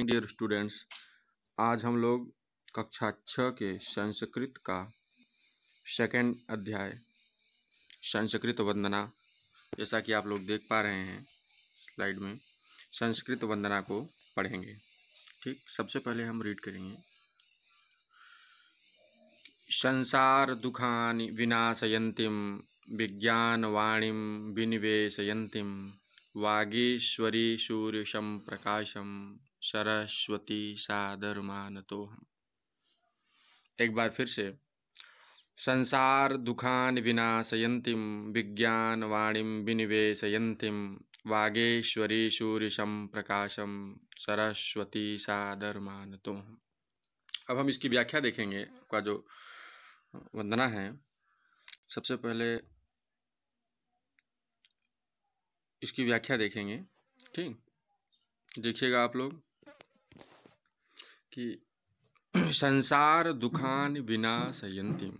dear students आज हम लोग कक्षा छ के संस्कृत का सेकेंड अध्याय संस्कृत वंदना जैसा कि आप लोग देख पा रहे हैं स्लाइड में संस्कृत वंदना को पढ़ेंगे ठीक सबसे पहले हम रीड करेंगे संसार दुखान विनाशयंतिम वाणीम विनिवेशयंतिम वागीश्वरी सूर्य प्रकाशम सरस्वती सादर मान तो हम एक बार फिर से संसार दुखान विनाशयंतिम विज्ञान वाणीम विनिवेशयंतिम वागेश्वरी सूर्यशम प्रकाशम सरस्वती सादर मान तो हम अब हम इसकी व्याख्या देखेंगे का जो वंदना है सबसे पहले इसकी व्याख्या देखेंगे ठीक देखिएगा आप लोग कि संसार दुखान विनाश यंतिम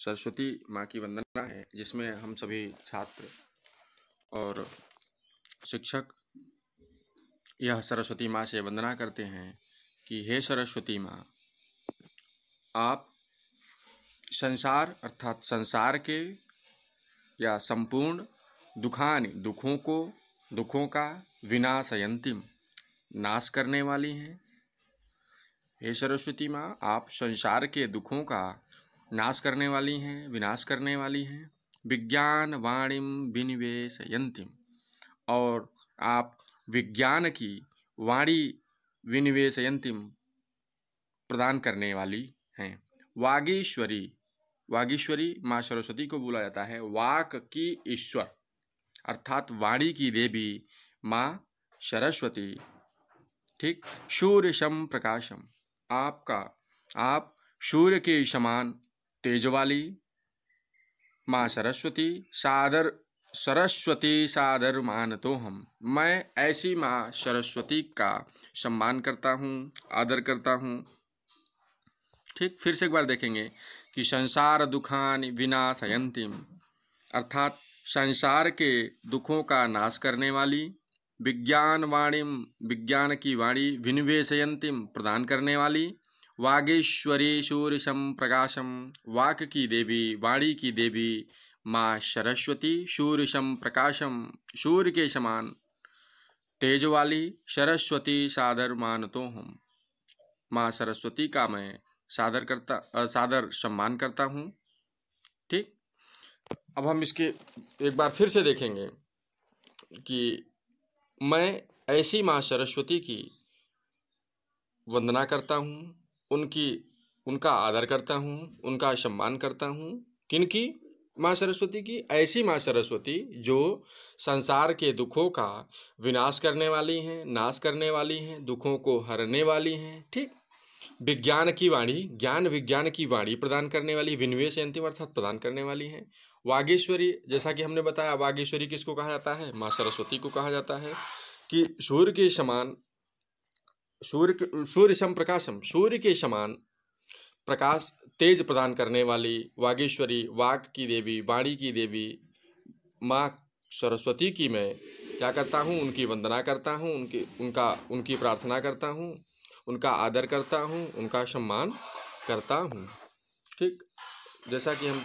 सरस्वती माँ की वंदना है जिसमें हम सभी छात्र और शिक्षक यह सरस्वती माँ से वंदना करते हैं कि हे सरस्वती माँ आप संसार अर्थात संसार के या संपूर्ण दुखान दुखों को दुखों का विनाश अंतिम नाश करने वाली हैं हे सरस्वती माँ आप संसार के दुखों का नाश करने वाली हैं विनाश करने वाली हैं विज्ञान वाणिम विनिवेश यंतिम और आप विज्ञान की वाणी विनिवेश यंतिम प्रदान करने वाली हैं वागीश्वरी वागीश्वरी माँ सरस्वती को बोला जाता है वाक की ईश्वर अर्थात वाणी की देवी माँ सरस्वती ठीक सूर्य शम प्रकाशम आपका आप सूर्य के समान तेज वाली माँ सरस्वती सादर सरस्वती सादर मान तो हम मैं ऐसी माँ सरस्वती का सम्मान करता हूँ आदर करता हूँ ठीक फिर से एक बार देखेंगे कि संसार दुखान विनाशयंतिम अर्थात संसार के दुखों का नाश करने वाली विज्ञान वाणीम विज्ञान की वाणी विनिवेशयंतिम प्रदान करने वाली वागेश्वरी वागेश्वरेशूर प्रकाशम वाक की देवी वाणी की देवी माँ सरस्वती सूर्य सम प्रकाशम सूर्य के समान तेज वाली सरस्वती सादर मानतो हम माँ सरस्वती का मैं सादर करता आ, सादर सम्मान करता हूँ ठीक अब हम इसके एक बार फिर से देखेंगे कि मैं ऐसी माँ सरस्वती की वंदना करता हूँ उनकी उनका आदर करता हूँ उनका सम्मान करता हूँ किनकी माँ सरस्वती की ऐसी माँ सरस्वती जो संसार के दुखों का विनाश करने वाली हैं नाश करने वाली हैं दुखों को हरने वाली हैं ठीक विज्ञान की वाणी ज्ञान विज्ञान की वाणी प्रदान करने वाली विनवेश अंतिम अर्थात प्रदान करने वाली हैं वागेश्वरी जैसा कि हमने बताया वागेश्वरी किसको कहा जाता है माँ सरस्वती को कहा जाता है कि सूर्य के समान सूर्य सूर्य सम प्रकाशम सूर्य के समान प्रकाश तेज प्रदान करने वाली वागेश्वरी वाक की देवी वाणी की देवी माँ सरस्वती की मैं क्या करता हूँ उनकी वंदना करता हूँ उनकी उनका उनकी प्रार्थना करता हूँ उनका आदर करता हूँ उनका सम्मान करता हूँ ठीक जैसा कि हम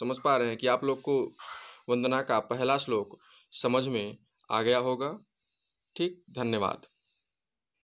समझ पा रहे हैं कि आप लोग को वंदना का पहला श्लोक समझ में आ गया होगा ठीक धन्यवाद